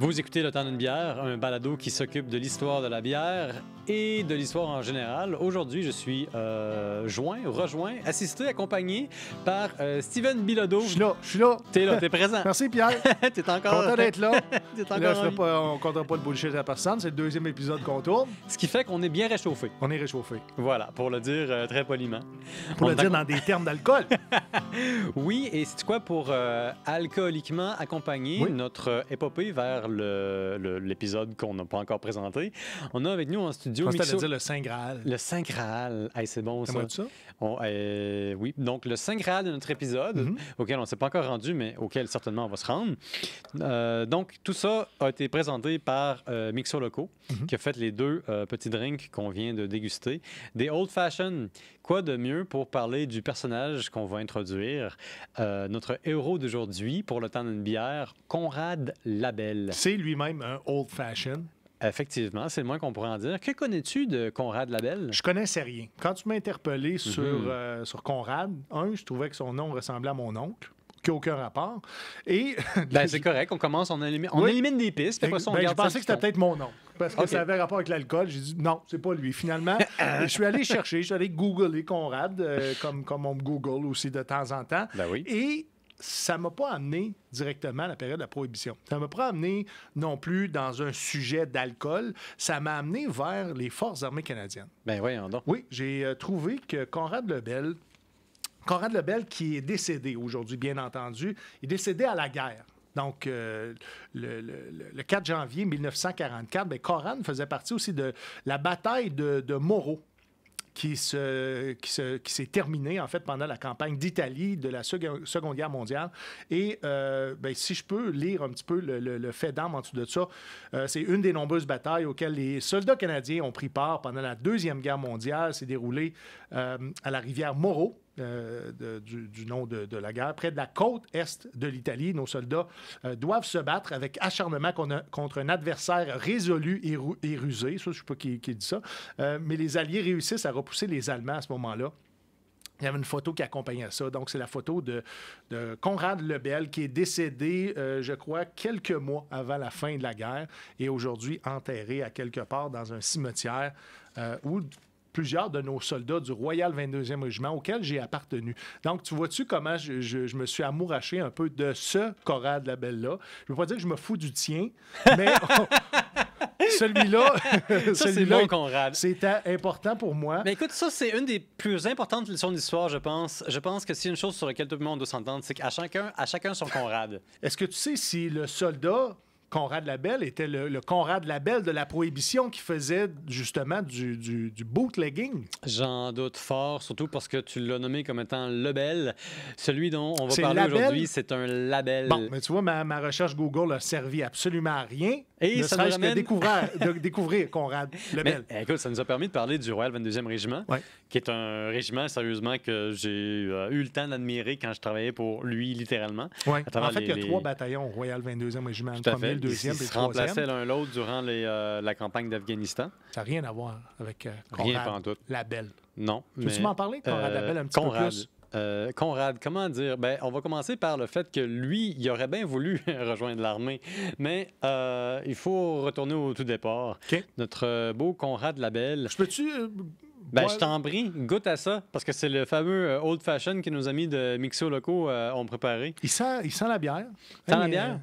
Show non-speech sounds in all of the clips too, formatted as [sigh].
Vous écoutez Le Temps d'une bière, un balado qui s'occupe de l'histoire de la bière et de l'histoire en général. Aujourd'hui, je suis euh, joint, rejoint, assisté, accompagné par euh, Steven Bilodeau. Je suis là, je suis là. T'es là, t'es présent. [laughs] Merci Pierre. [laughs] t'es encore content d'être là. [laughs] t'es encore là, pas, comptera pas le bullshit à personne. C'est le deuxième épisode qu'on tourne. Ce qui fait qu'on est bien réchauffé. On est réchauffé. Voilà, pour le dire euh, très poliment. Pour le dire dans des termes d'alcool. oui, et c'est quoi pour alcooliquement accompagner notre épopée vers l'épisode qu'on n'a pas encore présenté. On a avec nous en studio. Je Mixo... dire le Saint Graal. Le Saint Graal. c'est bon ça. ça. Euh, oui, donc le Saint Graal de notre épisode, mhm. auquel on ne s'est pas encore rendu, mais auquel certainement on va se rendre. Euh, donc, tout ça a été présenté par euh, Mixo Loco, mhm. qui a fait les deux petits drinks qu'on vient de déguster. Des Old Fashioned, quoi de mieux pour parler du personnage qu'on va introduire, notre héros d'aujourd'hui, pour le temps d'une bière, Conrad Labelle. C'est lui-même un Old Fashioned. Effectivement, c'est le moins qu'on pourrait en dire. Que connais-tu de Conrad Labelle? Je connaissais rien. Quand tu m'as interpellé mhm. sur, euh, sur Conrad, un, je trouvais que son nom ressemblait à mon oncle qui n'a aucun rapport. Et [laughs] ben, c'est correct, on commence, on élimine, on des pistes. Ben, je pensais que c'était peut-être mon nom, parce que ça avait rapport avec l'alcool. J'ai dit non, c'est pas lui. Finalement, [laughs] ah. je suis allé chercher, je suis allé googler Conrad, euh, comme, comme on google aussi de temps en temps. Ben Et ça ne m'a pas amené directement à la période de la prohibition. Ça ne m'a pas amené non plus dans un sujet d'alcool. Ça m'a amené vers les Forces armées canadiennes. Ben voyons donc. Oui, j'ai euh, trouvé que Conrad Lebel, Conrad Lebel qui est décédé aujourd'hui, bien entendu, il est décédé à la guerre. Donc, euh, le, 4 janvier 1944, bien, Coran faisait partie aussi de la bataille de Moreau, qui se, qui s'est se, qui terminée, en fait, pendant la campagne d'Italie de la Seconde Guerre mondiale. Et euh, ben, si je peux lire un petit peu le, fait d'armes en dessous de ça, euh, c'est une des nombreuses batailles auxquelles les soldats canadiens ont pris part pendant la Deuxième Guerre mondiale. C'est déroulé euh, à la rivière Moreau, euh, du, nom de, la guerre, près de la côte est de l'Italie. Nos soldats euh, doivent se battre avec acharnement contre un adversaire résolu et, rusé. Ça, je ne sais pas qui, dit ça. Euh, mais les Alliés réussissent à repousser les Allemands à ce moment-là. Il y avait une photo qui accompagnait ça. Donc, c'est la photo de, Conrad Lebel, qui est décédé, je crois, quelques mois avant la fin de la guerre et aujourd'hui enterré à quelque part dans un cimetière où plusieurs de nos soldats du Royal 22e Régiment auquel j'ai appartenu. Donc, tu vois-tu comment je, me suis amouraché un peu de ce corral de la Belle-là? Je veux pas dire que je me fous du tien, mais... [laughs] Celui-là, [laughs] celui-là, important pour moi. Mais écoute, ça, c'est une des plus importantes leçons d'histoire, je pense. Je pense que c'est une chose sur laquelle tout le monde doit s'entendre, c'est qu'à chacun, à chacun son Conrad. Est-ce que tu sais si le soldat Conrad label était le, le, Conrad label de la prohibition qui faisait justement du, du, bootlegging. J'en doute fort, surtout parce que tu l'as nommé comme étant Lebel. Celui dont on va parler aujourd'hui, c'est un label. Bon, mais tu vois, ma, ma recherche Google a servi absolument à rien. Et ça nous a que découvrir, [laughs] de découvrir Conrad Lebel. Mais, eh, écoute, ça nous a permis de parler du Royal 22e Régiment, qui est un régiment, sérieusement, que j'ai euh, eu le temps d'admirer quand je travaillais pour lui, littéralement. Ouais. En fait, il y a trois bataillons Royal 22e Régiment, le premier, le deuxième et le troisième. Ils se remplaçaient l'un l'autre durant euh, la campagne d'Afghanistan. Ça n'a rien à voir avec euh, Conrad rien Non. mais tu m'en parler, Conrad euh, un petit peu plus? Euh, Conrad, comment dire? Ben, on va commencer par le fait que lui, il aurait bien voulu [laughs] rejoindre l'armée, mais euh, il faut retourner au tout départ. Notre euh, beau Conrad Labelle. Je peux-tu. Ben, je t'en prie, goûte à ça, parce que c'est le fameux Old Fashion que nos amis de Mixo Locaux ont préparé. Il sent, il sent la bière. Il sent la bière?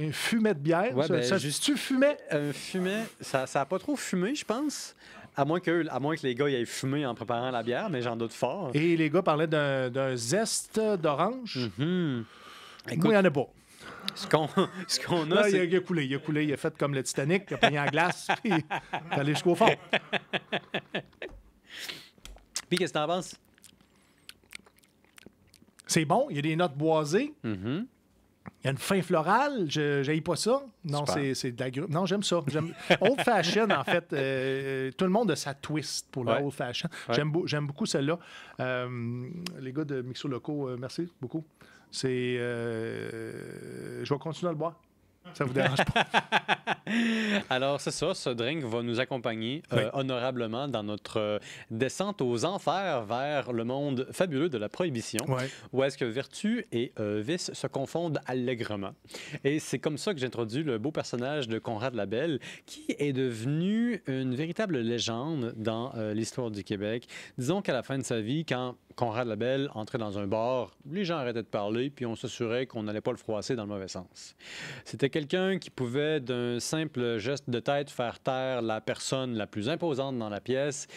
Un fumet de bière. Ouais, ben, Tu fumais? Un fumet, ça n'a pas trop fumé, je pense. À moins, que, à moins que les gars aient fumé en préparant la bière, mais j'en doute fort. Et les gars parlaient d'un zeste d'orange. Mm-hmm. Moi, il n'y en a pas. Ce qu'on a. Là, il a, il coulé. Il a coulé. Il a fait comme le Titanic. Il a pris en glace. [laughs] Puis il est allé jusqu'au fond. [laughs] puis qu'est-ce que t'en penses? C'est bon. Il y a des notes boisées. Mm-hmm. Il y a une fin florale, je n'aille pas ça. Non, c'est de Non, j'aime ça. [laughs] old fashion, en fait. Euh, euh, tout le monde a sa twist pour le fashion. J'aime beaucoup celle-là. Euh, les gars de Mixo Loco, merci beaucoup. C'est. je vais continuer à le boire. Ça vous dérange pas? [laughs] Alors, c'est ça. Ce drink va nous accompagner euh, honorablement dans notre euh, descente aux enfers vers le monde fabuleux de la prohibition, où est-ce que vertu et euh, vice se confondent allègrement. Et c'est comme ça que j'introduis le beau personnage de Conrad Labelle, qui est devenu une véritable légende dans l'histoire du Québec. Disons qu'à la fin de sa vie, quand Conrad Labelle entrait dans un bar, les gens arrêtaient de parler, puis on s'assurait qu'on n'allait pas le froisser dans le mauvais sens. C'était quelqu'un qui pouvait, d'un simple geste de tête, faire taire la personne la plus imposante dans la pièce.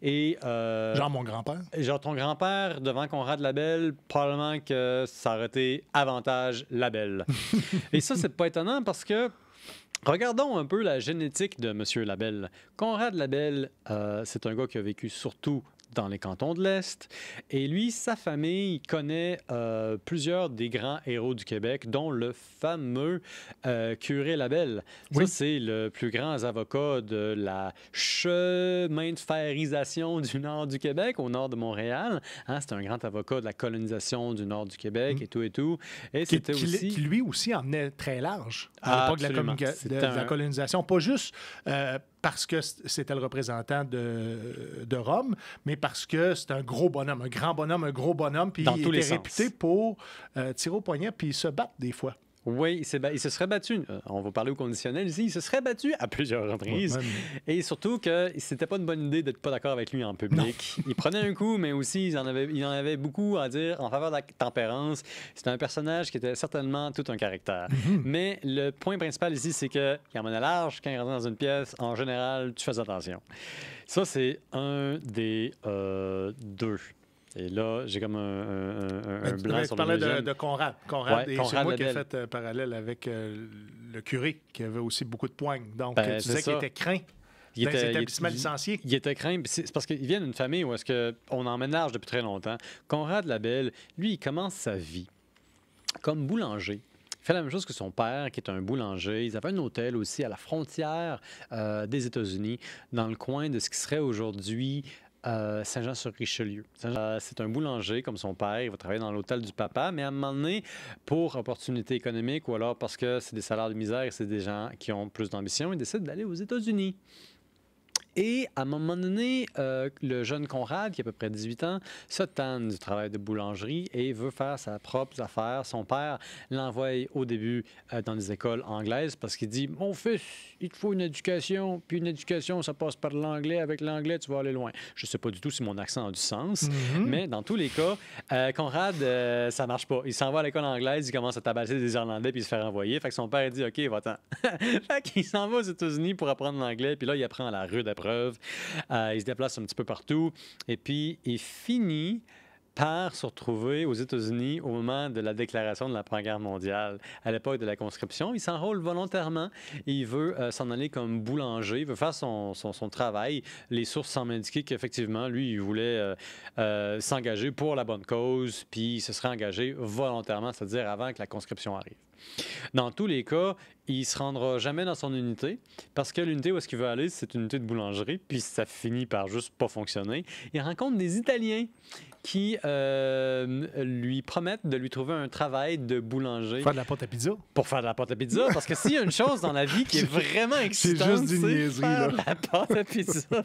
Et, euh, genre mon grand-père? Genre ton grand-père, devant Conrad Labelle, probablement que ça aurait été avantage Labelle. [laughs] et ça, c'est pas étonnant parce que Regardons un peu la génétique de M. Labelle. Conrad Labelle, euh, c'est un gars qui a vécu surtout dans les cantons de l'Est. Et lui, sa famille connaît euh, plusieurs des grands héros du Québec, dont le fameux euh, curé Labelle. Ça, c'est le plus grand avocat de la chemin de ferisation du nord du Québec, au nord de Montréal. Hein, c'est un grand avocat de la colonisation du nord du Québec mm. et tout et tout. Et c'était aussi... Qui lui aussi emmenait très large à l'époque de, la, la colonisation. Pas juste... Euh, parce que c'était le représentant de, Rome, mais parce que c'est un gros bonhomme, un grand bonhomme, un gros bonhomme, puis il était réputé pour euh, tirer au poignet puis se battre des fois. Oui, il, il se serait battu, euh, on va parler au conditionnel ici, il se serait battu à plusieurs reprises. Et surtout que c'était pas une bonne idée d'être pas d'accord avec lui en public. il prenait un coup, mais aussi il en, avait, il en avait beaucoup à dire en faveur de la tempérance. C'était un personnage qui était certainement tout un caractère. Mm-hmm. Mais le point principal ici, c'est que quand on est large, quand il rentre dans une pièce, en général, tu fais attention. Ça, c'est un des euh, deux et là, j'ai comme un, blanc sur le Tu parlais de, de, Conrad. Conrad, et c'est moi qui ai fait euh, parallèle avec euh, le curé, qui avait aussi beaucoup de poignes. Donc, ben, tu disais qu'il était craint. Il ben, était, établissements il, était craint. C'est parce qu'il vient d'une famille où est-ce que on emménage depuis très longtemps. Conrad Labelle, lui, il commence sa vie comme boulanger. Il fait la même chose que son père, qui est un boulanger. Ils avaient un hôtel aussi à la frontière euh, des États-Unis, dans le coin de ce qui serait aujourd'hui euh, Saint-Jean-sur-Richelieu. Euh, c'est un boulanger comme son père. Il va travailler dans l'hôtel du papa, mais à un moment donné, pour opportunité économique ou alors parce que c'est des salaires de misère et c'est des gens qui ont plus d'ambition, il décide d'aller aux États-Unis. Et à un moment donné, euh, le jeune Conrad, qui a à peu près 18 ans, se tanne du travail de boulangerie et veut faire sa propre affaire. Son père l'envoie au début euh, dans des écoles anglaises parce qu'il dit Mon fils, il te faut une éducation, puis une éducation, ça passe par l'anglais. Avec l'anglais, tu vas aller loin. Je ne sais pas du tout si mon accent a du sens, mhm. mais dans tous les cas, euh, Conrad, ça marche pas. Il s'en va à l'école anglaise, il commence à tabasser des Irlandais puis il se fait renvoyer. Fait que son père dit Ok, va-t'en. [laughs] fait qu'il s'en va aux États-Unis pour apprendre l'anglais, puis là, il apprend à la rue d'après preuve. Euh, il se déplace un petit peu partout. Et puis, il finit par se retrouver aux États-Unis au moment de la déclaration de la Première Guerre mondiale. À l'époque de la conscription, il s'enrôle volontairement. il veut euh, s'en aller comme boulanger, il veut faire son, travail. Les sources semblent indiquer qu'effectivement, lui, il voulait euh, s'engager pour la bonne cause, puis il se serait engagé volontairement, c'est-à-dire avant que la conscription arrive. Dans tous les cas, il se rendra jamais dans son unité parce que l'unité où est-ce qu'il veut aller, c'est une unité de boulangerie, puis ça finit par juste pas fonctionner. Il rencontre des Italiens qui euh, lui promettent de lui trouver un travail de boulanger. Pour faire de la pâte à pizza. Pour faire de la pâte à pizza, parce que s'il y a une chose dans la vie qui est vraiment excitante, c'est juste du niaiserie, De la pâte à pizza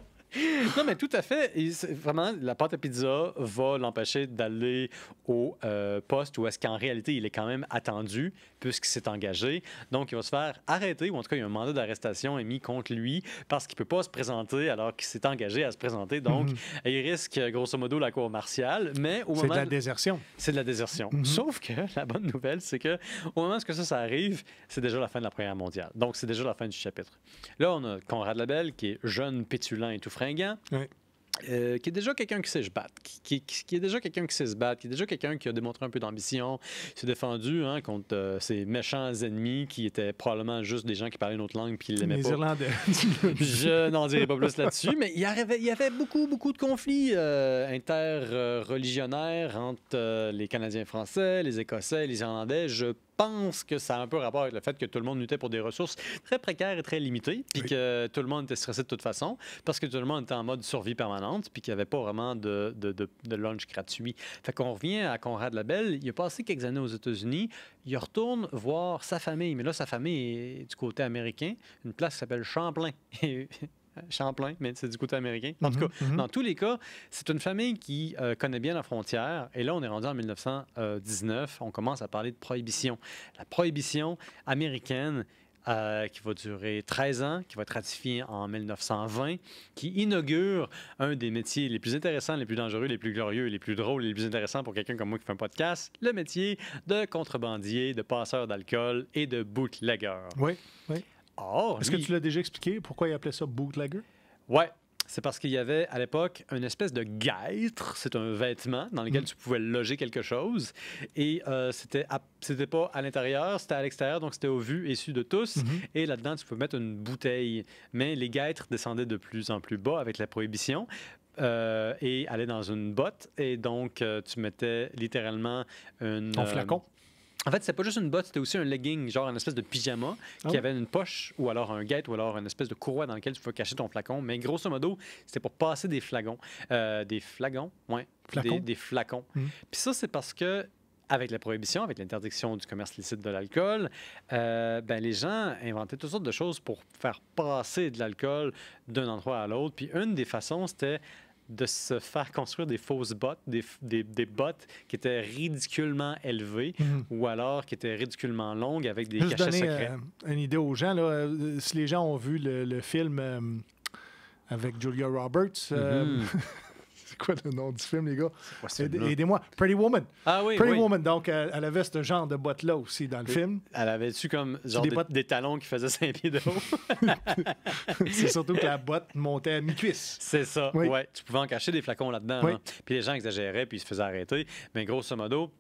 non, mais tout à fait. vraiment, la pâte à pizza va l'empêcher d'aller au euh, poste où est-ce qu'en réalité, il est quand même attendu puisqu'il s'est engagé. Donc, il va se faire arrêter ou en tout cas, il y a un mandat d'arrestation émis contre lui parce qu'il ne peut pas se présenter alors qu'il s'est engagé à se présenter. Donc, mhm. il risque grosso modo la cour martiale. Mais au moment. C'est de la désertion. C'est de la désertion. Mhm. Sauf que la bonne nouvelle, c'est que au moment où ça, ça arrive, c'est déjà la fin de la Première mondiale. Donc, c'est déjà la fin du chapitre. Là, on a Conrad Labelle qui est jeune, pétulant et tout frais euh, qui est déjà quelqu'un qui sait se battre, qui, est déjà quelqu'un qui sait se battre, qui est déjà quelqu'un qui a démontré un peu d'ambition, s'est défendu hein, contre euh, ses méchants ennemis qui étaient probablement juste des gens qui parlaient une autre langue puis ils l'aimaient pas. Les Irlandais. [laughs] Je n'en dirai pas plus là-dessus, mais il y, avait, il y avait beaucoup, beaucoup de conflits euh, interreligionnaires entre les Canadiens français, les Écossais, les Irlandais. Je pense que ça a un peu rapport avec le fait que tout le monde luttait pour des ressources très précaires et très limitées, puis que tout le monde était stressé de toute façon, parce que tout le monde était en mode survie permanente, puis qu'il n'y avait pas vraiment de, de, de, de lunch gratuit. Fait qu'on revient à Conrad Labelle, il a passé quelques années aux États-Unis, il retourne voir sa famille, mais là, sa famille est du côté américain, une place qui s'appelle Champlain. [laughs] Champlain, mais c'est du côté américain. En tout mhm, cas, mhm. dans tous les cas, c'est une famille qui euh, connaît bien la frontière. Et là, on est rendu en 1919. On commence à parler de prohibition. La prohibition américaine euh, qui va durer 13 ans, qui va être ratifiée en 1920, qui inaugure un des métiers les plus intéressants, les plus dangereux, les plus glorieux, les plus drôles, les plus intéressants pour quelqu'un comme moi qui fait un podcast, le métier de contrebandier, de passeur d'alcool et de bootlegger. Oui, oui. Ah, Est-ce que tu l'as déjà expliqué pourquoi il appelait ça bootlegger? Oui, c'est parce qu'il y avait à l'époque une espèce de guêtre, c'est un vêtement dans lequel mm. tu pouvais loger quelque chose. Et euh, c'était, c'était pas à l'intérieur, c'était à l'extérieur, donc c'était au vu et su de tous. Mm-hmm. Et là-dedans, tu peux mettre une bouteille. Mais les guêtres descendaient de plus en plus bas avec la prohibition. Euh, et allaient dans une botte et donc euh, tu mettais littéralement une, un flacon en fait, c'était pas juste une botte, c'était aussi un legging, genre une espèce de pyjama, qui oh. avait une poche ou alors un guette ou alors une espèce de courroie dans laquelle tu peux cacher ton flacon. Mais grosso modo, c'était pour passer des flagons. Euh, des flagons, ouais. Flacons. Des, des, flacons. Hmm. Puis ça, c'est parce que avec la prohibition, avec l'interdiction du commerce licite de l'alcool, euh, ben les gens inventaient toutes sortes de choses pour faire passer de l'alcool d'un endroit à l'autre. Puis une des façons, c'était de se faire construire des fausses bottes, des, des, bottes qui étaient ridiculement élevées mhm. ou alors qui étaient ridiculement longues avec des cachets secrets. Euh, une idée aux gens, là, euh, si les gens ont vu le, film euh, avec Julia Roberts. Mhm. [laughs] c'est quoi le nom du film, les gars? Aidez-moi. Pretty Woman. Ah oui. Pretty Woman. Donc, elle, avait ce genre de boîte-là aussi dans le film. Elle avait-tu comme des, bottes... des, talons qui faisaient 5 pieds de haut? [laughs] c'est surtout que la boîte montait à mi-cuisse. C'est ça. Oui. Ouais. Tu pouvais en cacher des flacons là-dedans. Hein. Puis les gens exagéraient, puis ils se faisaient arrêter. Mais grosso modo,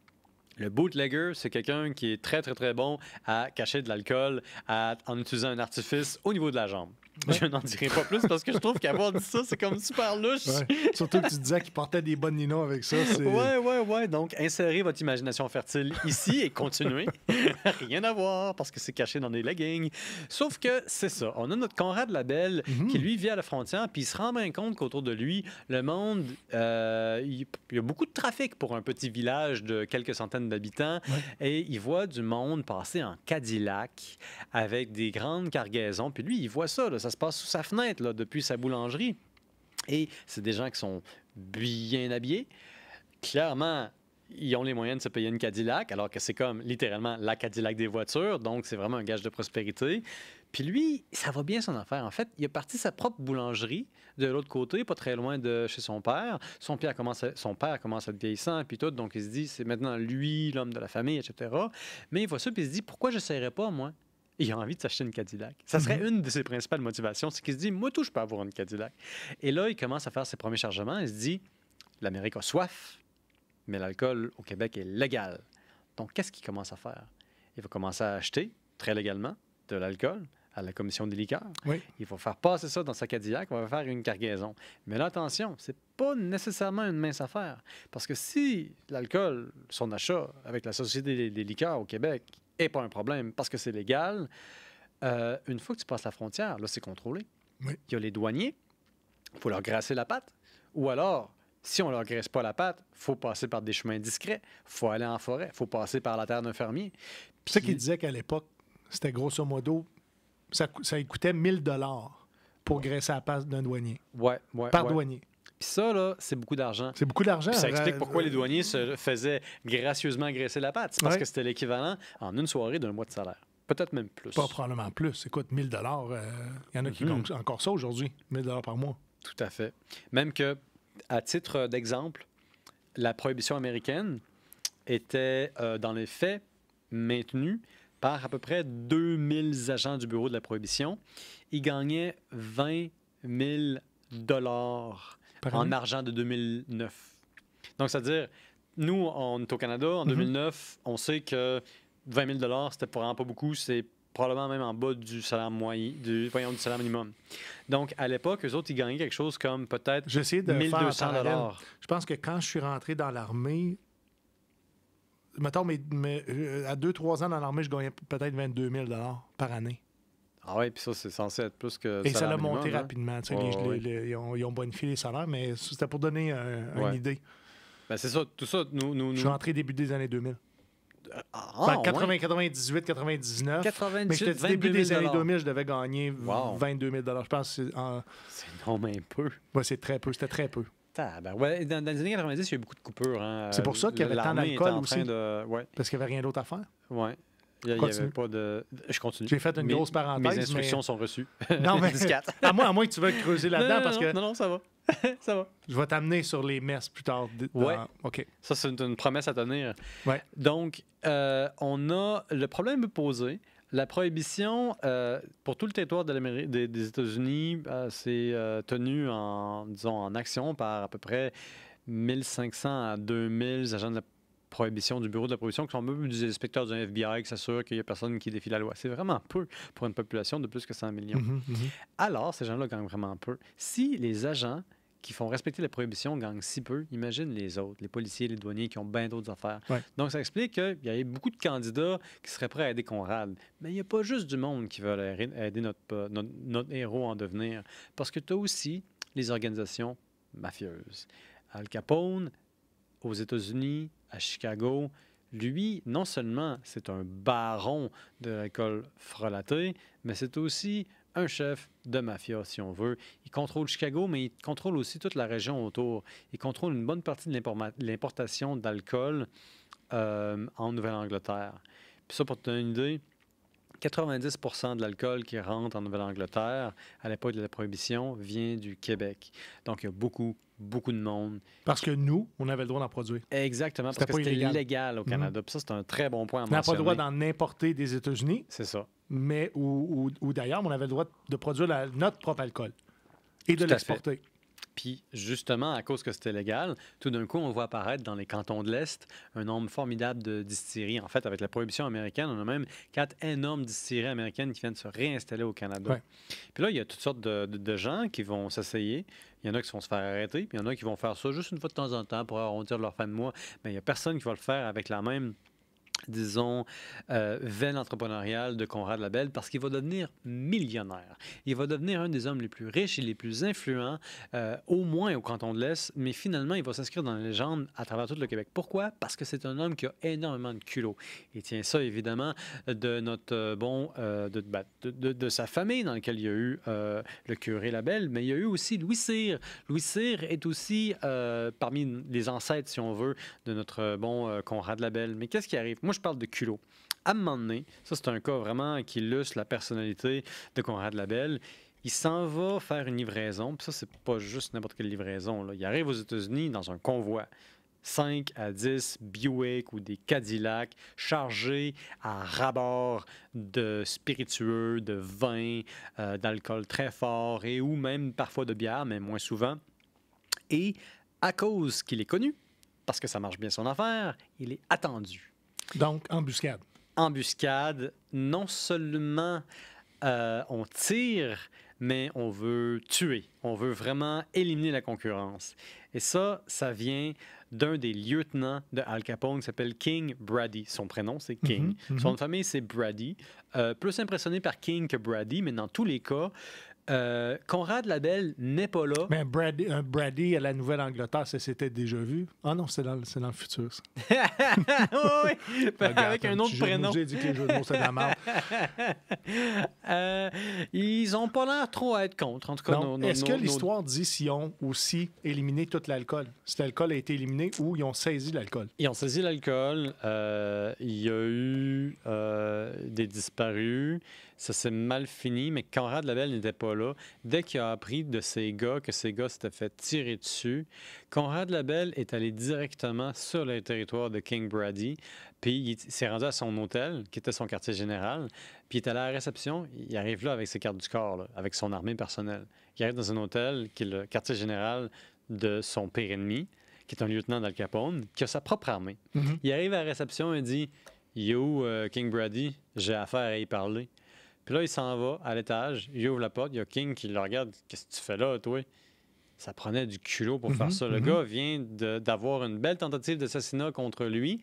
le bootlegger, c'est quelqu'un qui est très, très, très bon à cacher de l'alcool en utilisant un artifice au niveau de la jambe. Je n'en dirai pas plus parce que je trouve qu'avoir dit ça, c'est comme super louche. Surtout que tu disais qu'il portait des bonnes ninos avec ça. Ouais, ouais, oui. Donc, insérez votre imagination fertile ici et continuez. [laughs] Rien à voir parce que c'est caché dans des leggings. Sauf que c'est ça. On a notre Conrad Labelle mhm. qui, lui, vit à la frontière puis il se rend bien compte qu'autour de lui, le monde, euh, il y a beaucoup de trafic pour un petit village de quelques centaines d'habitants et il voit du monde passer en Cadillac avec des grandes cargaisons. Puis lui, il voit ça. Là, ça se passe sous sa fenêtre, là, depuis sa boulangerie. Et c'est des gens qui sont bien habillés. Clairement, ils ont les moyens de se payer une Cadillac, alors que c'est comme littéralement la Cadillac des voitures, donc c'est vraiment un gage de prospérité. Puis lui, ça va bien son affaire. En fait, il a parti sa propre boulangerie de l'autre côté, pas très loin de chez son père. Son père commence à, son père commence à être vieillissant, puis tout, donc il se dit, c'est maintenant lui l'homme de la famille, etc. Mais il voit ça, puis il se dit, pourquoi je serais pas, moi? il a envie de s'acheter une Cadillac. Ça serait mhm. une de ses principales motivations, c'est qu'il se dit, moi tout, je peux avoir une Cadillac. Et là, il commence à faire ses premiers chargements, il se dit, l'Amérique a soif, mais l'alcool au Québec est légal. Donc, qu'est-ce qu'il commence à faire? Il va commencer à acheter, très légalement, de l'alcool à la commission des liqueurs. Oui. Il va faire passer ça dans sa Cadillac, on va faire une cargaison. Mais là, attention, c'est pas nécessairement une mince affaire. Parce que si l'alcool, son achat avec la Société des, liqueurs au Québec, et pas un problème parce que c'est légal. Euh, une fois que tu passes la frontière, là, c'est contrôlé. Il y a les douaniers, il faut leur graisser la patte. Ou alors, si on ne leur graisse pas la patte, faut passer par des chemins discrets, faut aller en forêt, faut passer par la terre d'un fermier. Ce C'est ça qu'il disait qu'à l'époque, c'était grosso modo, ça, ça coûtait 1000 dollars pour graisser la patte d'un douanier. Ouais, par douanier ça, là, c'est beaucoup d'argent. C'est beaucoup d'argent. Ça explique pourquoi les douaniers se faisaient gracieusement graisser la patte. parce que c'était l'équivalent en une soirée d'un mois de salaire. Peut-être même plus. Pas probablement plus. Écoute, 1000 dollars, il euh, y en a qui mhm. gagnent encore ça aujourd'hui, 1000 dollars par mois. Tout à fait. Même que, à titre d'exemple, la prohibition américaine était, euh, dans les faits, maintenue par à peu près 2000 agents du bureau de la prohibition. Ils gagnaient 20 000 dollars en argent de 2009. Donc, c'est-à-dire, nous, on est au Canada, en 2009, mhm. on sait que 20 000 c'était vraiment pas beaucoup, c'est probablement même en bas du salaire moyen, du, du salaire minimum. Donc, à l'époque, eux autres, ils gagnaient quelque chose comme peut-être 1200 dollars. Je pense que quand je suis rentré dans l'armée, mettons, mais, euh, à 2-3 ans dans l'armée, je gagnais peut-être 22 000 dollars par année. Ah oui, puis ça, c'est censé être plus que. Et ça l'a monté hein? rapidement. Tu sais, ils, ont, bonifié les salaires, mais c'était pour donner une idée. Ben, c'est ça, tout ça, nous, Je suis rentré début des années 2000. Ah, 80, 98, 99. 98, mais dis début des années 2000, je devais gagner 22 000 Je pense c'est. En... C'est non, mais peu. c'est très peu. C'était très peu. dans, les années 90, il y a eu beaucoup de coupures. Hein. C'est pour ça qu'il y avait euh, tant d'alcool aussi. De... Ouais. Parce qu'il n'y avait rien d'autre à faire. Ouais. Il pas de. Je continue. J'ai fait une grosse parenthèse. Mes instructions sont reçues. Non, [laughs] mais. à, moins, que tu veuilles creuser là-dedans parce que. Non, non, ça va. [laughs] ça va. Je vais t'amener sur les messes plus tard. Ouais. OK. Ça, c'est une, promesse à tenir. Ouais. Donc, euh, on a le problème posé. La prohibition euh, pour tout le territoire de des, des États-Unis, euh, c'est tenu en, disons, en action par à peu près 1500 à 2000 agents de la prohibition du bureau de la prohibition, qui sont même des inspecteurs du FBI qui s'assurent qu'il n'y a personne qui défie la loi. C'est vraiment peu pour une population de plus que 100 millions. Mhm, mhm. Alors, ces gens-là gagnent vraiment peu. Si les agents qui font respecter la prohibition gagnent si peu, imagine les autres, les policiers, les douaniers qui ont bien d'autres affaires. Donc, ça explique qu'il y a beaucoup de candidats qui seraient prêts à aider Conrad. Mais il n'y a pas juste du monde qui veut aider notre, euh, notre, notre héros en devenir. Parce que tu as aussi les organisations mafieuses. Al Capone, aux États-Unis, à Chicago. Lui, non seulement c'est un baron de l'école frelatée, mais c'est aussi un chef de mafia, si on veut. Il contrôle Chicago, mais il contrôle aussi toute la région autour. Il contrôle une bonne partie de l'importation d'alcool euh, en Nouvelle-Angleterre. Puis ça, pour te donner une idée, 90 de l'alcool qui rentre en Nouvelle-Angleterre à l'époque de la Prohibition vient du Québec. Donc, il y a beaucoup, beaucoup de monde. Parce que nous, on avait le droit d'en produire. Exactement, parce que c'était illégal. au mhm. Canada. ça, c'est un très bon point à on mentionner. On n'a pas le droit d'en importer des États-Unis. C'est ça. Mais, ou, d'ailleurs, on avait le droit de produire notre propre alcool et de l'exporter. Puis justement, à cause que c'était légal, tout d'un coup, on voit apparaître dans les cantons de l'Est un nombre formidable de distilleries. En fait, avec la prohibition américaine, on a même quatre énormes distilleries américaines qui viennent se réinstaller au Canada. Puis là, il y a toutes sortes de, gens qui vont s'essayer. Il y en a qui vont se faire arrêter, puis il y en a qui vont faire ça juste une fois de temps en temps pour arrondir leur fin de mois. Mais il n'y a personne qui va le faire avec la même disons, euh, veine entrepreneuriale de Conrad Labelle parce qu'il va devenir millionnaire. Il va devenir un des hommes les plus riches et les plus influents, euh, au moins au canton de l'Est, mais finalement, il va s'inscrire dans la légende à travers tout le Québec. Pourquoi? Parce que c'est un homme qui a énormément de culot. Il tient ça, évidemment, de notre, euh, bon, de, ben, de, de, de, sa famille dans laquelle il y a eu le curé Labelle, mais il y a eu aussi Louis Cyr. Louis Cyr est aussi parmi les ancêtres, si on veut, de notre, bon, Conrad Labelle. Mais qu'est-ce qui arrive? Moi, je parle de culot. À un moment donné, ça, c'est un cas vraiment qui illustre la personnalité de Conrad Labelle. Il s'en va faire une livraison, puis ça, c'est pas juste n'importe quelle livraison. Là. Il arrive aux États-Unis dans un convoi. 5 à 10 Buick ou des Cadillac chargés à rabord de spiritueux, de vin, euh, d'alcool très fort et ou même parfois de bière, mais moins souvent. Et à cause qu'il est connu, parce que ça marche bien son affaire, il est attendu. Donc, embuscade. Embuscade. Non seulement euh, on tire, mais on veut tuer. On veut vraiment éliminer la concurrence. Et ça, ça vient d'un des lieutenants de Al Capone qui s'appelle King Brady. Son prénom, c'est mhm, King. Mhm. Son nom de famille, c'est Brady. Euh, plus impressionné par King que Brady, mais dans tous les cas, euh, Conrad l'abel n'est pas là. Mais Brady, un euh, Brady à la Nouvelle-Angleterre, ça s'était déjà vu. Ah non, c'est dans, le futur, ça. [laughs] oui, Avec un, autre prénom. J'ai dit que c'est la merde. [laughs] Euh, ils n'ont pas l'air trop à être contre, en tout cas. Est-ce que l'histoire dit s'ils ont aussi éliminé tout l'alcool? Si l'alcool a été éliminé ou ils ont saisi l'alcool? Ils ont saisi l'alcool. il y a eu des disparus. Ça s'est mal fini, mais Conrad Labelle n'était pas là. Dès qu'il a appris de ces gars que ces gars s'étaient fait tirer dessus, Conrad Labelle est allé directement sur le territoire de King Brady, puis il s'est rendu à son hôtel, qui était son quartier général, puis il est allé à la réception, il arrive là avec ses cartes du corps, avec son armée personnelle. Il arrive dans un hôtel qui est le quartier général de son pire ennemi, qui est un lieutenant d'Al Capone, qui a sa propre armée. Mm-hmm. Il arrive à la réception et dit Yo, euh, King Brady, j'ai affaire à y parler. Puis là, il s'en va à l'étage, il ouvre la porte, il y a King qui le regarde. Qu'est-ce que tu fais là, toi? Ça prenait du culot pour faire mhm, ça. Le mhm. gars vient d'avoir une belle tentative d'assassinat contre lui.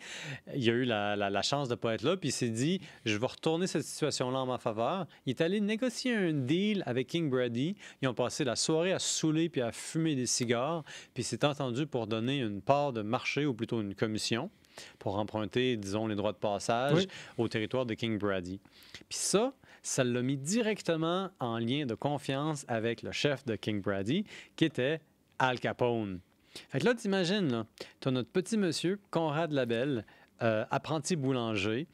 Il a eu la, chance de ne pas être là, puis il s'est dit Je vais retourner cette situation-là en ma faveur. Il est allé négocier un deal avec King Brady. Ils ont passé la soirée à saouler puis à fumer des cigares, puis c'est s'est entendu pour donner une part de marché, ou plutôt une commission, pour emprunter, disons, les droits de passage au territoire de King Brady. Puis ça, ça l'a mis directement en lien de confiance avec le chef de King Brady, qui était Al Capone. Fait que là, t'imagines, t'as notre petit monsieur, Conrad Labelle, euh, apprenti boulanger,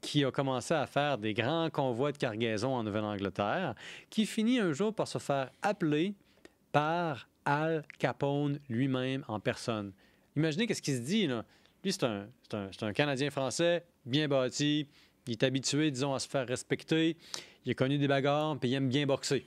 qui a commencé à faire des grands convois de cargaison en Nouvelle-Angleterre, qui finit un jour par se faire appeler par Al Capone lui-même en personne. Imaginez qu'est-ce qu'il se dit, Lui, c'est un Canadien français, bien bâti, il est habitué, disons, à se faire respecter. Il a connu des bagarres, puis il aime bien boxer.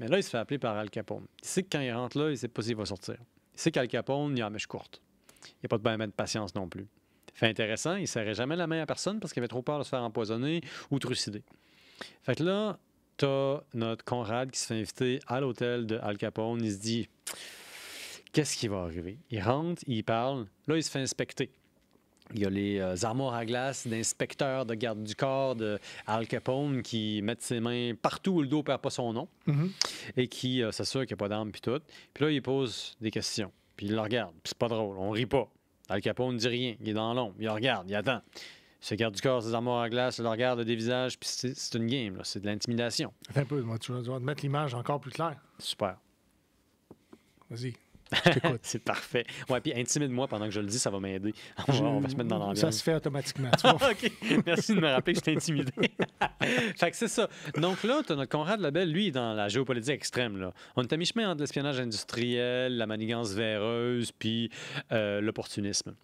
Mais là, il se fait appeler par Al Capone. Il sait que quand il rentre là, il ne sait pas s'il va sortir. Il sait qu'Al Capone, il a la mèche courte. Il n'a pas de bien de patience non plus. C'est intéressant, il ne serrait jamais la main à personne parce qu'il avait trop peur de se faire empoisonner ou trucider. Fait que là, t'as notre Conrad qui se fait inviter à l'hôtel de Al Capone. Il se dit Qu'est-ce qui va arriver Il rentre, il parle, là, il se fait inspecter. Il y a les euh, armoires à glace d'inspecteurs de garde du corps de Al Capone qui mettent ses mains partout où le dos perd pas son nom mm-hmm. et qui euh, qu'il n'y a pas d'armes puis tout. Puis là, il pose des questions. Puis il le regarde. Puis c'est pas drôle. On rit pas. Al Capone dit rien. Il est dans l'ombre. Il regarde. Il attend. Ce garde du corps, ses armoires à glace, le regarde des visages. puis c'est une game, c'est de l'intimidation. Un peu, moi, tu vas mettre l'image encore plus claire. Super. Vas-y. [laughs] c'est parfait. Ouais, puis intimide-moi pendant que je le dis, ça va m'aider. On, va se mettre dans l'ambiance. Ça se fait automatiquement. [laughs] OK. Merci de me rappeler que je intimidé. [laughs] fait que c'est ça. Donc là, tu as notre Conrad label, lui, dans la géopolitique extrême. Là. On est à mi-chemin entre l'espionnage industriel, la manigance véreuse, puis euh, l'opportunisme.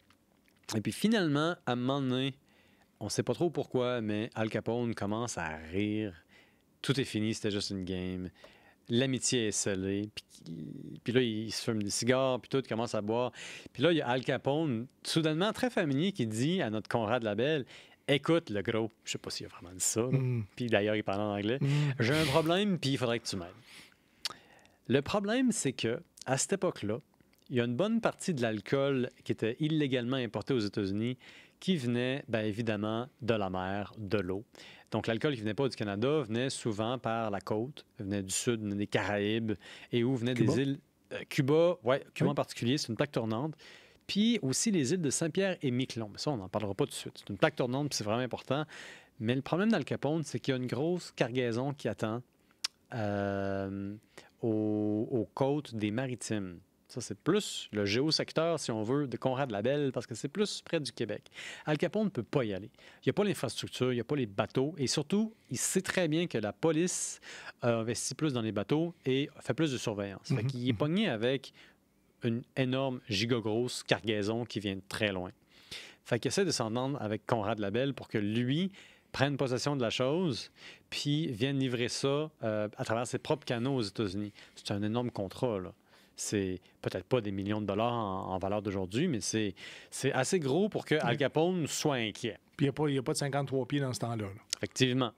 Et puis finalement, à un moment donné, on ne sait pas trop pourquoi, mais Al Capone commence à rire. Tout est fini, c'était juste une game l'amitié est scellée. Puis, puis là, il se fume des cigares, puis tout, il commence à boire. Puis là, il y a Al Capone, soudainement très familier, qui dit à notre Conrad Labelle Écoute, le gros, je sais pas s'il a vraiment dit ça, mm. puis d'ailleurs, il parle en anglais. Mm. J'ai un problème, puis il faudrait que tu m'aides. Le problème, c'est que à cette époque-là, il y a une bonne partie de l'alcool qui était illégalement importé aux États-Unis qui venaient bien évidemment de la mer, de l'eau. Donc l'alcool qui venait pas du Canada venait souvent par la côte, venait du sud, venait des Caraïbes et où venait des îles euh, Cuba, ouais, Cuba en particulier, c'est une plaque tournante. Puis aussi les îles de Saint-Pierre et Miquelon. Mais ça, on n'en parlera pas tout de suite. C'est une plaque tournante, c'est vraiment important. Mais le problème d'Al Capone, c'est qu'il y a une grosse cargaison qui attend euh, aux côtes des maritimes. Ça, c'est plus le géosecteur, si on veut, de Conrad Labelle, parce que c'est plus près du Québec. Al Capone ne peut pas y aller. Il n'y a pas l'infrastructure, il n'y a pas les bateaux. Et surtout, il sait très bien que la police investit plus dans les bateaux et fait plus de surveillance. Mm il est mhm. pogné avec une énorme, gigogrosse cargaison qui vient de très loin. Fait qu'il essaie de s'entendre avec Conrad Labelle pour que lui prenne possession de la chose, puis vienne livrer ça euh, à travers ses propres canaux aux États-Unis. C'est un énorme contrat, là c'est peut-être pas des millions de dollars en, valeur d'aujourd'hui, mais c'est assez gros pour que Al Capone soit inquiet. il n'y a, a, pas de 53 pieds dans ce temps-là. Effectivement.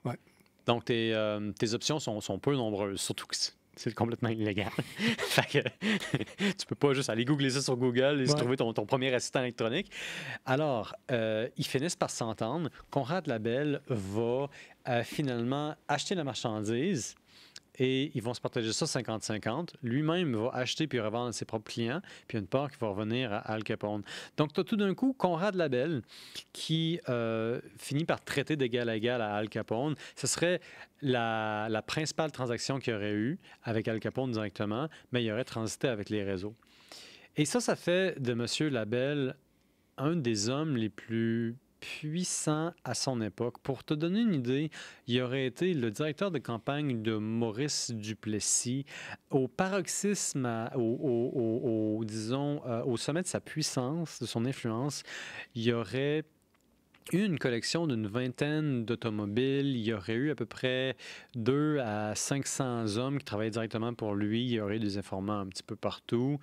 Donc tes, euh, tes options sont, sont, peu nombreuses, surtout que c'est complètement illégal. [laughs] fait que, [laughs] tu peux pas juste aller googler ça sur Google et se trouver ton, premier assistant électronique. Alors, euh, ils finissent par s'entendre. Conrad Labelle va euh, finalement acheter la marchandise et ils vont se partager ça 50-50. Lui-même va acheter puis revendre à ses propres clients, puis une part qui va revenir à Al Capone. Donc, tu as tout d'un coup Conrad Labelle qui euh, finit par traiter d'égal à égal à Al Capone. Ce serait la, principale transaction qu'il aurait eu avec Al Capone directement, mais il aurait transité avec les réseaux. Et ça, ça fait de M. Labelle un des hommes les plus puissant à son époque. Pour te donner une idée, il aurait été le directeur de campagne de Maurice Duplessis au paroxysme, au, disons, euh, au sommet de sa puissance, de son influence. Il aurait une collection d'une vingtaine d'automobiles. Il y aurait eu à peu près 2 à 500 hommes qui travaillaient directement pour lui. Il y aurait des informants un petit peu partout.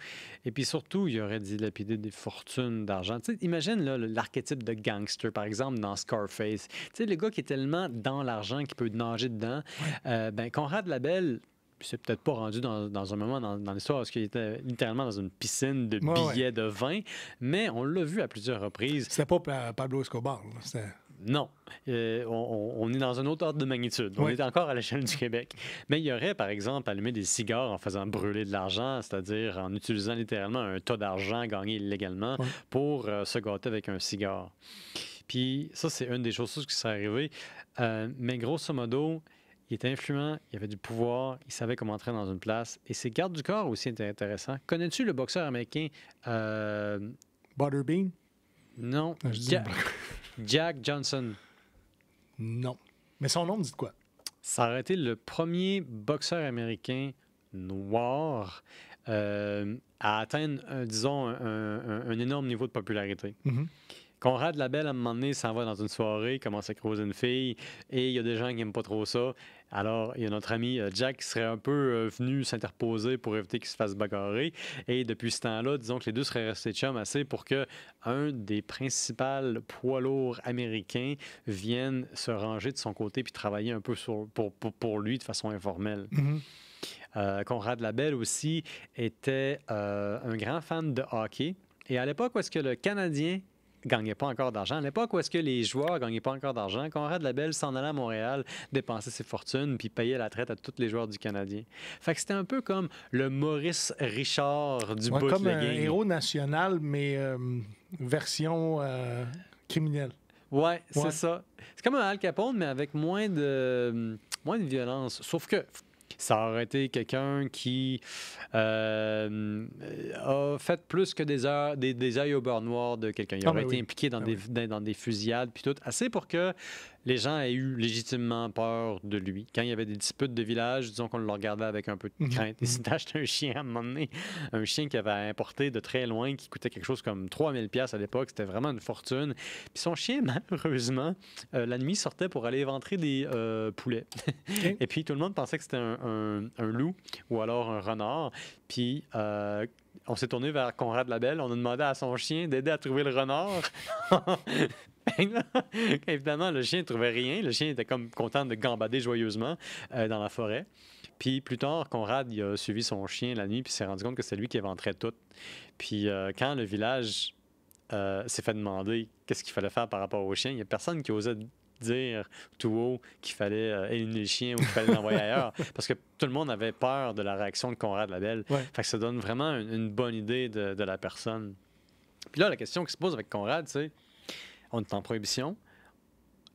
Et puis surtout, il y aurait dilapidé des fortunes d'argent. Tu sais, imagine l'archétype de gangster, par exemple, dans Scarface. Tu sais, le gars qui est tellement dans l'argent qu'il peut nager dedans. Euh, ben, Conrad belle c'est peut-être pas rendu dans, un moment dans, l'histoire parce qu'il était littéralement dans une piscine de billets de vin, mais on l'a vu à plusieurs reprises. C'est pas Pablo Escobar. Non, euh, on, est dans un autre ordre de magnitude. On est encore à l'échelle du Québec. Mais il y aurait, par exemple, allumé des cigares en faisant brûler de l'argent, c'est-à-dire en utilisant littéralement un tas d'argent gagné illégalement pour euh, se gâter avec un cigare. Puis ça, c'est une des choses qui s'est arrivée. Euh, mais grosso modo, il était influent, il avait du pouvoir, il savait comment entrer dans une place. Et ses gardes du corps aussi étaient intéressants. Connais-tu le boxeur américain euh, Butterbean Non. Ah, [laughs] Jack Johnson Non. Mais son nom dites dit quoi Ça aurait été le premier boxeur américain noir euh, à atteindre, disons, un, énorme niveau de popularité. Mm-hmm. Conrad Labelle, à un moment donné, s'en va dans une soirée, commence à croiser une fille, et il y a des gens qui n'aiment pas trop ça. Alors, il y a notre ami euh, Jack qui serait un peu euh, venu s'interposer pour éviter qu'il se fasse bagarrer. Et depuis ce temps-là, disons que les deux seraient restés chums assez pour que un des principaux poids lourds américains vienne se ranger de son côté puis travailler un peu pour, lui de façon informelle. Mm-hmm. Euh, Conrad Labelle aussi était un grand fan de hockey. Et à l'époque, est-ce que le Canadien gagnait pas encore d'argent. À l'époque où est-ce que les joueurs gagnaient pas encore d'argent, Conrad Labelle s'en allait à Montréal, dépenser ses fortunes, puis payer la traite à tous les joueurs du Canadien. Fait que c'était un peu comme le Maurice Richard du ouais, comme un héros national, mais euh, version euh, criminelle. Ouais, c'est ça. C'est comme un Al Capone, mais avec moins de, moins de violence. Sauf que, ça aurait été quelqu'un qui euh, a fait plus que des, des, des au beurre noir de quelqu'un. Il ah, aurait été impliqué dans, ah des, dans, des fusillades, puis tout, assez pour que les gens aient eu légitimement peur de lui. Quand il y avait des disputes de village, disons qu'on le regardait avec un peu de mhm. crainte. Il mhm. si acheté un chien à un moment donné, un chien qui avait importé de très loin, qui coûtait quelque chose comme 3000 pièces à l'époque, c'était vraiment une fortune. Puis son chien, [laughs] malheureusement, euh, la nuit sortait pour aller éventrer des euh, poulets. [laughs] Et puis tout le monde pensait que c'était un, un, loup ou alors un renard. Puis euh, on s'est tourné vers Conrad Labelle. On a demandé à son chien d'aider à trouver le renard. [laughs] Ben évidemment, le chien ne trouvait rien. Le chien était comme content de gambader joyeusement euh, dans la forêt. Puis plus tard, Conrad a suivi son chien la nuit puis s'est rendu compte que c'est lui qui éventrait tout. Puis euh, quand le village s'est fait demander qu'est-ce qu'il fallait faire par rapport au chien. Il n'y a personne qui osait dire tout haut qu'il fallait euh, éliminer le chien ou qu'il fallait l'envoyer ailleurs. [laughs] Parce que tout le monde avait peur de la réaction de Conrad Labelle. Fait que ça donne vraiment une, bonne idée de, la personne. Puis là, la question qui se pose avec Conrad, c'est on est en prohibition.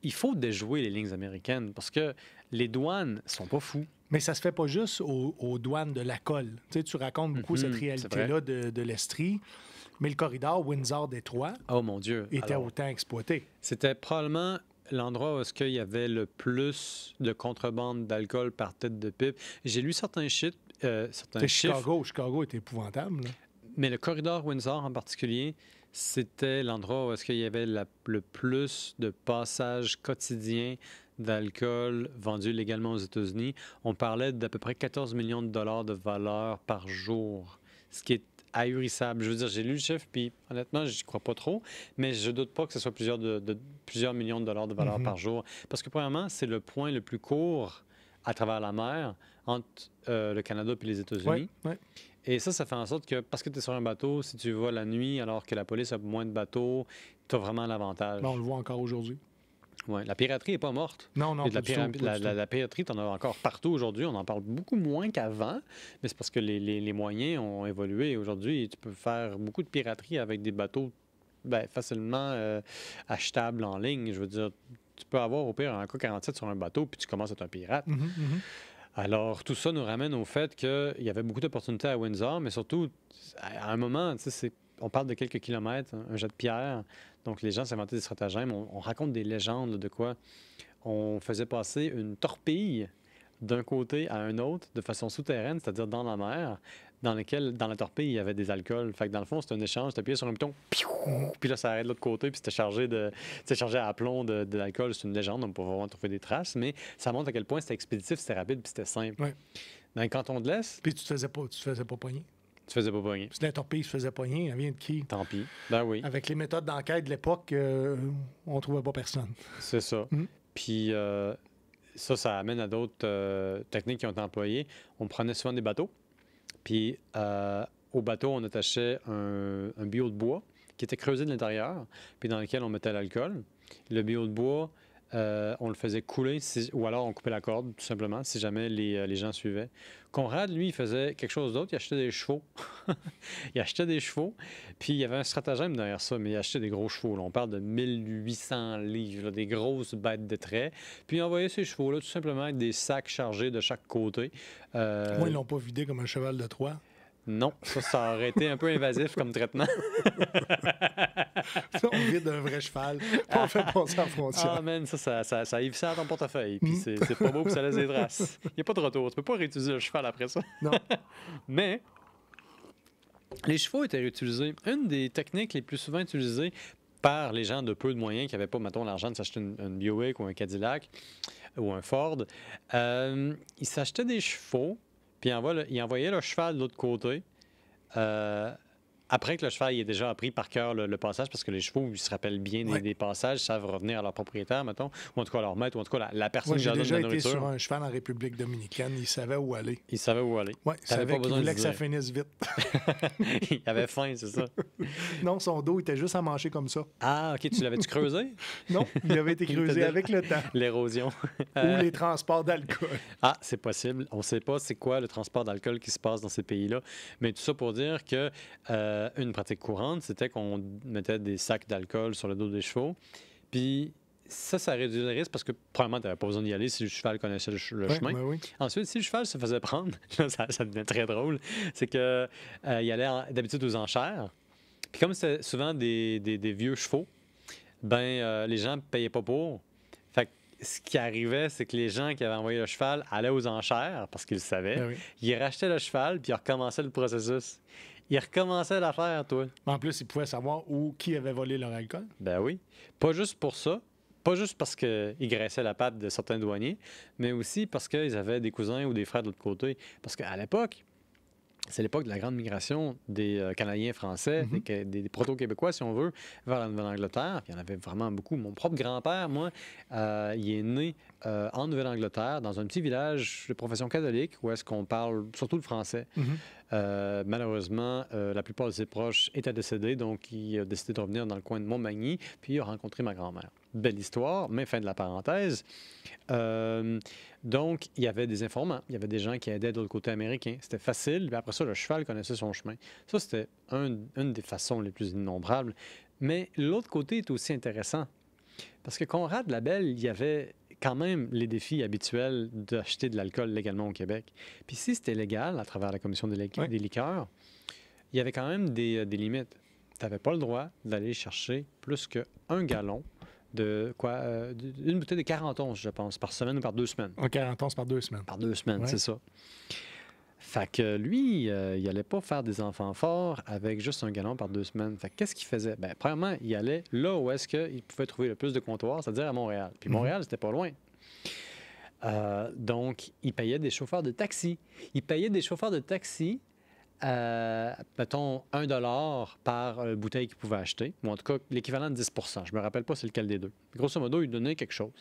Il faut déjouer les lignes américaines parce que les douanes sont pas fous. Mais ça se fait pas juste aux, douanes de la colle. Tu, sais, tu racontes beaucoup cette mhm, réalité-là de, l'Estrie. Mais le corridor Windsor-Détroit oh était autant exploité. C'était probablement l'endroit où est-ce qu'il y avait le plus de contrebande d'alcool par tête de pipe. J'ai lu certains, euh, chiffres. Chicago, Chicago est épouvantable. Mais le corridor Windsor en particulier, c'était l'endroit où est-ce qu'il y avait le plus de passages quotidiens d'alcool vendu légalement aux États-Unis. On parlait d'à peu près 14 millions de dollars de valeur par jour, ce qui est ahurissable. Je veux dire, j'ai lu le chiffre, puis honnêtement, je crois pas trop, mais je doute pas que ce soit plusieurs, de, plusieurs millions de dollars de valeur mhm. par jour. Parce que, premièrement, c'est le point le plus court à travers la mer entre euh, le Canada et les États-Unis. Et ça, ça fait en sorte que parce que tu es sur un bateau, si tu vas la nuit alors que la police a moins de bateaux, tu as vraiment l'avantage. Ben, on le voit encore aujourd'hui la piraterie n'est pas morte. Non, non, pas la, la, piraterie, tu en as encore partout aujourd'hui. On en parle beaucoup moins qu'avant, mais c'est parce que les, moyens ont évolué. Aujourd'hui, tu peux faire beaucoup de piraterie avec des bateaux ben, facilement euh, achetables en ligne. Je veux dire, tu peux avoir au pire un K-47 sur un bateau, puis tu commences à être un pirate. Mm-hmm, mm-hmm. Alors, tout ça nous ramène au fait qu'il y avait beaucoup d'opportunités à Windsor, mais surtout, à un moment, c'est on parle de quelques kilomètres, hein, un jet de pierre. Donc, les gens s'inventaient des stratagèmes. On, raconte des légendes de quoi on faisait passer une torpille d'un côté à un autre de façon souterraine, c'est-à-dire dans la mer, dans laquelle, dans la torpille, il y avait des alcools. Fait que dans le fond, c'était un échange. Tu appuyais sur un bouton, puis là, ça arrête de l'autre côté, puis c'était chargé, de, chargé à plomb de, l'alcool. C'est une légende, on peut vraiment trouver des traces, mais ça montre à quel point c'était expéditif, c'était rapide, puis c'était simple. Ouais. Dans le canton de l'Est. Puis tu te faisais pas, tu faisais pas poigner. Tu faisais pas poigner. la torpille se faisait poigner. vient de qui? Tant pis. Ben oui. Avec les méthodes d'enquête de l'époque, on euh, on trouvait pas personne. C'est ça. Hmm. Puis euh, ça, ça amène à d'autres euh, techniques qui ont été employées. On prenait souvent des bateaux. Puis au bateau, on attachait un, un, bio de bois qui était creusé de l'intérieur, puis dans lequel on mettait l'alcool. Le bio de bois euh, on le faisait couler, ou alors on coupait la corde, tout simplement, si jamais euh, les, gens suivaient. Conrad, lui, il faisait quelque chose d'autre, il achetait des chevaux. [laughs] il achetait des chevaux, puis il y avait un stratagème derrière ça, mais il achetait des gros chevaux. On parle de 1800 livres, des grosses bêtes de trait. Puis il envoyait ces chevaux-là tout simplement avec des sacs chargés de chaque côté. Euh... Moi, ils l'ont pas vidé comme un cheval de Troie. Non, ça, aurait été un peu invasif comme traitement. ça, [laughs] on vide un vrai cheval, on fait passer à frontière. Ah, man, ça, ça, ça, ça évite ça à ton portefeuille, puis mm. c'est pas beau, puis ça laisse des traces. Il n'y a pas de retour, tu peux pas réutiliser le cheval après ça. Non. [laughs] Mais les chevaux étaient réutilisés. Une des techniques les plus souvent utilisées par les gens de peu de moyens qui n'avaient pas, mettons, l'argent de s'acheter une, Buick ou un Cadillac ou un Ford, euh, ils s'achetaient des chevaux puis il, envoyait le cheval de l'autre côté. Euh, après que le cheval ait déjà appris par cœur le, passage, parce que les chevaux, ils se rappellent bien des, passages, savent revenir à leur propriétaire, mettons, ou en tout cas à leur maître, ou en tout cas la, la personne qui leur donne la nourriture. Été sur un cheval en République dominicaine, il savait où aller. Il savait où aller. Oui, il savait voulait que ça finisse vite. [laughs] [laughs] il avait faim, c'est ça? non, son dos était juste à manger comme ça. Ah, OK, tu l'avais-tu creusé? [laughs] non, il avait été creusé avec le temps. L'érosion. ou les transports d'alcool. Ah, c'est possible. On ne sait pas c'est quoi le transport d'alcool qui se passe dans ces pays-là. Mais tout ça pour dire que... Euh, euh, une pratique courante, c'était qu'on mettait des sacs d'alcool sur le dos des chevaux. Puis ça, ça réduisait le risque parce que probablement, tu n'avais pas besoin d'y aller si le cheval connaissait le, chemin. Ensuite, si le cheval se faisait prendre, [laughs] ça, ça devenait très drôle, c'est qu'il euh, allait d'habitude aux enchères. Puis comme c'était souvent des, vieux chevaux, ben euh, les gens ne payaient pas pour. Fait que ce qui arrivait, c'est que les gens qui avaient envoyé le cheval allaient aux enchères parce qu'ils savaient. Ben ils rachetaient le cheval puis ils recommençaient le processus. Il recommençait l'affaire, toi. En plus, ils pouvaient savoir où qui avait volé leur alcool. Ben oui. Pas juste pour ça, pas juste parce qu'ils graissaient la patte de certains douaniers, mais aussi parce qu'ils avaient des cousins ou des frères de l'autre côté. Parce qu'à l'époque, c'est l'époque de la grande migration des euh, Canadiens français, mhm. des, proto-québécois, si on veut, vers la Nouvelle-Angleterre. Il y en avait vraiment beaucoup. Mon propre grand-père, moi, euh, il est né euh, en Nouvelle-Angleterre, dans un petit village de profession catholique, où est-ce qu'on parle surtout le français. Mhm. Euh, malheureusement, euh, la plupart de ses proches étaient décédés, donc il a décidé de revenir dans le coin de Montmagny, puis il a rencontré ma grand-mère. Belle histoire, mais fin de la parenthèse. donc, il y avait des informants, il y avait des gens qui aidaient de l'autre côté américain. C'était facile, mais après ça, le cheval connaissait son chemin. Ça, c'était une des façons les plus innombrables. Mais l'autre côté est aussi intéressant parce que Conrad Labelle, il y avait quand même les défis habituels d'acheter de l'alcool légalement au Québec. Puis si c'était légal à travers la commission des, des liqueurs, il y avait quand même des, euh, limites. Tu n'avais pas le droit d'aller chercher plus qu'un gallon de quoi euh, Une bouteille de 40 onces, je pense, par semaine ou par deux semaines. Un 40 onces par deux semaines. Par deux semaines, c'est ça. Fait que lui, euh, il allait pas faire des enfants forts avec juste un gallon par deux semaines. Fait qu'est-ce qu'il faisait? Ben, premièrement, il allait là où est-ce qu'il pouvait trouver le plus de comptoirs, c'est-à-dire à Montréal. Puis mhm. Montréal, c'était pas loin. Euh, donc, il payait des chauffeurs de taxi. Il payait des chauffeurs de taxi, euh, mettons, un dollar par bouteille qu'il pouvait acheter, ou en tout cas l'équivalent de 10 Je me rappelle pas c'est lequel des deux. Grosso modo, il donnait quelque chose.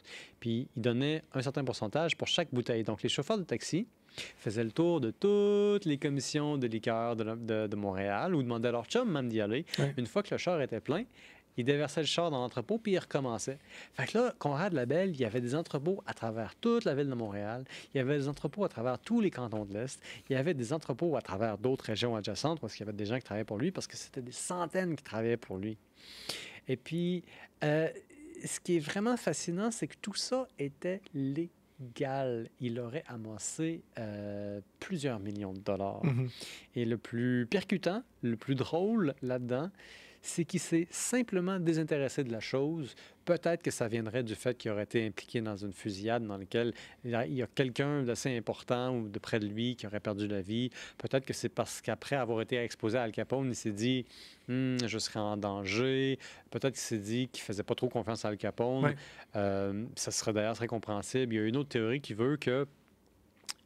Puis, il donnait un certain pourcentage pour chaque bouteille. Donc, les chauffeurs de taxi faisait le tour de toutes les commissions de liqueurs de, de, Montréal ou demandait à leur chum même d'y aller. Une fois que le char était plein, il déversait le char dans l'entrepôt, puis il recommençait. Fait que là, Conrad Labelle, il y avait des entrepôts à travers toute la ville de Montréal, il y avait des entrepôts à travers tous les cantons de l'Est, il y avait des entrepôts à travers d'autres régions adjacentes, parce qu'il y avait des gens qui travaillaient pour lui, parce que c'était des centaines qui travaillaient pour lui. Et puis, euh, ce qui est vraiment fascinant, c'est que tout ça était légal il aurait amassé euh, plusieurs millions de dollars. Mm-hmm. Et le plus percutant, le plus drôle là-dedans, c'est qu'il s'est simplement désintéressé de la chose. Peut-être que ça viendrait du fait qu'il aurait été impliqué dans une fusillade dans laquelle il y a quelqu'un d'assez important ou de près de lui qui aurait perdu la vie. Peut-être que c'est parce qu'après avoir été exposé à Al Capone, il s'est dit hum, je serai en danger. Peut-être qu'il s'est dit qu'il faisait pas trop confiance à Al Capone. Euh, ça serait d'ailleurs très compréhensible. Il y a une autre théorie qui veut que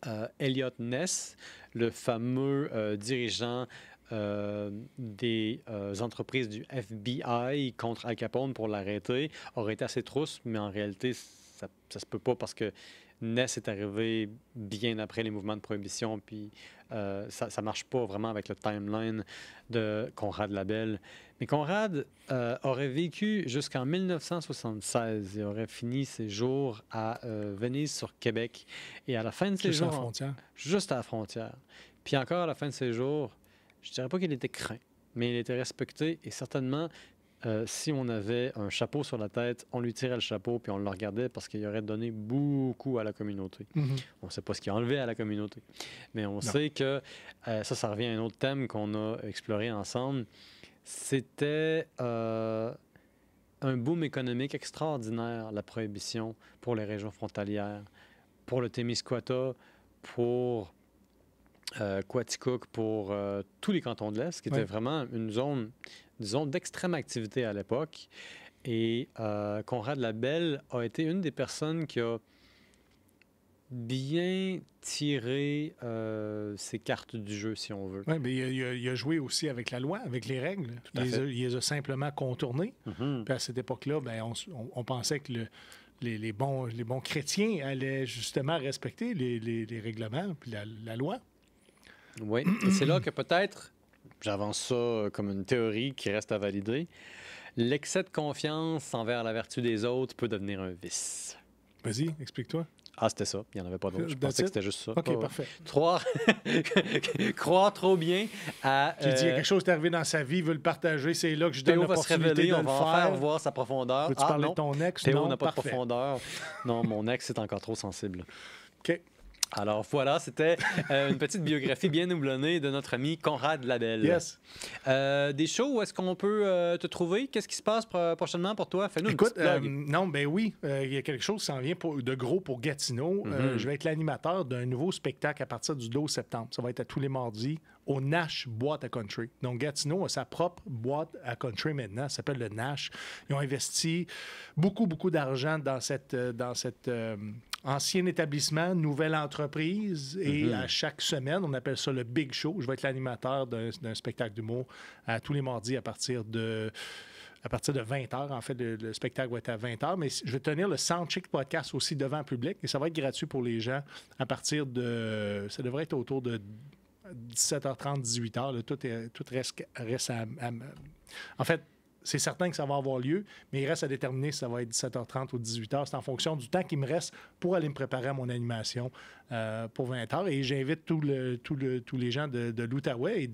euh, Elliot Ness, le fameux euh, dirigeant euh, des euh, entreprises du FBI contre Al Capone pour l'arrêter aurait été assez trousse, mais en réalité, ça, ça se peut pas parce que Ness est arrivé bien après les mouvements de prohibition, puis euh, ça, ne marche pas vraiment avec le timeline de Conrad Labelle. Mais Conrad aurait vécu jusqu'en 1976 et aurait fini ses jours à Venise sur Québec. Et à la fin de ses jours. Juste à la frontière. Puis encore à la fin de ses jours, je ne dirais pas qu'il était craint, mais il était respecté et certainement, euh, si on avait un chapeau sur la tête, on lui tirait le chapeau puis on le regardait parce qu'il aurait donné beaucoup à la communauté. Mm-hmm. On ne sait pas ce qu'il a enlevé à la communauté, mais on sait que euh, ça, ça revient à un autre thème qu'on a exploré ensemble. C'était euh, un boom économique extraordinaire, la prohibition pour les régions frontalières, pour le Témiscouata, pour Coaticook euh, pour euh, tous les cantons de l'Est, qui était vraiment une zone, d'extrême activité à l'époque. Et euh, Conrad Labelle a été une des personnes qui a bien tiré ses cartes du jeu, si on veut. Oui, mais il a, joué aussi avec la loi, avec les règles. Il les, a, simplement contournées. Mm-hmm. Puis à cette époque-là, ben, on, pensait que le, les, bons, les bons chrétiens allaient justement respecter les, règlements puis la loi. Oui, et c'est là que peut-être, j'avance ça euh, comme une théorie qui reste à valider, l'excès de confiance envers la vertu des autres peut devenir un vice. Vas-y, explique-toi. Ah, c'était ça. Il n'y en avait pas d'autres. Je pensais que c'était juste ça. OK, ah parfait. Trois... [laughs] Croire trop bien à... J'ai dit, il y a euh, quelque chose qui est arrivé dans sa vie, il veut le partager. C'est là que je Théo donne l'opportunité de le faire. On va faire voir sa profondeur. tu ah, parler non. de ton ex? Théo n'a pas de profondeur. Non, mon ex est encore trop sensible. OK. Alors voilà, c'était euh, une petite biographie bien oublonnée de notre ami Conrad Labelle. Yes. Euh, des shows, où est-ce qu'on peut euh, te trouver? Qu'est-ce qui se passe prochainement pour toi? Fais-nous Écoute, non, ben oui, il y a quelque chose qui s'en vient de gros pour Gatineau. Mm-hmm. je vais être l'animateur d'un nouveau spectacle à partir du 12 septembre. Ça va être à tous les mardis au Nash Boîte à Country. Donc, Gatineau a sa propre boîte à country maintenant. Ça s'appelle le Nash. Ils ont investi beaucoup, beaucoup d'argent dans cette, dans cette, ancien établissement, nouvelle entreprise. Et mhm. à chaque semaine, on appelle ça le Big Show. Je vais être l'animateur d'un spectacle d'humour à tous les mardis à partir de à partir de 20h. En fait, le, spectacle va être à 20h. Mais je vais tenir le Soundcheck Podcast aussi devant le public et ça va être gratuit pour les gens à partir de. Ça devrait être autour de 17h30, 18h. tout, est, tout reste, reste à, En fait, c'est certain que ça va avoir lieu, mais il reste à déterminer si ça va être 17h30 ou 18h. C'est en fonction du temps qu'il me reste pour aller me préparer à mon animation euh, pour 20h. Et j'invite tous les gens de, l'Outaouais et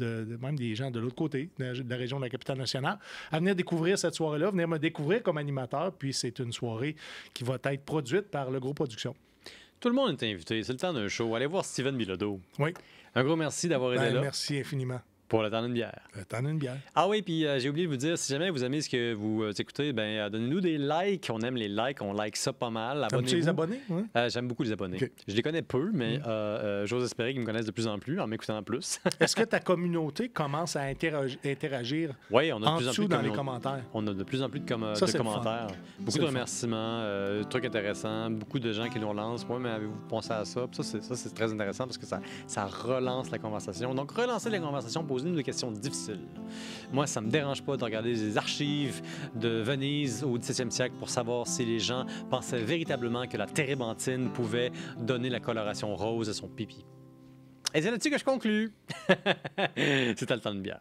même des gens de l'autre côté, de la, région de la capitale nationale, à venir découvrir cette soirée-là, venir me découvrir comme animateur. Puis c'est une soirée qui va être produite par le groupe Production. Tout le monde est invité. C'est le temps d'un show. Allez voir Steven Bilodeau. Oui. Un gros merci d'avoir été ben, là. Merci infiniment. Pour le temps d'une bière. Le temps bière. Ah oui, puis euh, j'ai oublié de vous dire, si jamais vous aimez ce que vous euh, écoutez, ben, euh, donnez-nous des likes. On aime les likes, on like ça pas mal. Abonnez-vous. les abonnés? J'aime beaucoup les abonnés. Je les connais peu, mais mm. j'ose espérer qu'ils me connaissent de plus en plus en m'écoutant plus. [laughs] Est-ce que ta communauté commence à interagir Oui, on a de en plus en plus de dans les commentaires. On a de plus en plus de, commentaires. Beaucoup de remerciements, trucs intéressants, beaucoup de gens qui nous relancent. Moi, mais avez-vous pensé à ça? ça, c'est très intéressant parce que ça, ça relance la conversation. Donc, relancer les conversations pour une des questions difficiles. Moi, ça me dérange pas de regarder les archives de Venise au 17e siècle pour savoir si les gens pensaient véritablement que la térébenthine pouvait donner la coloration rose à son pipi. Et c'est là-dessus que je conclue. [laughs] C'était le temps de bien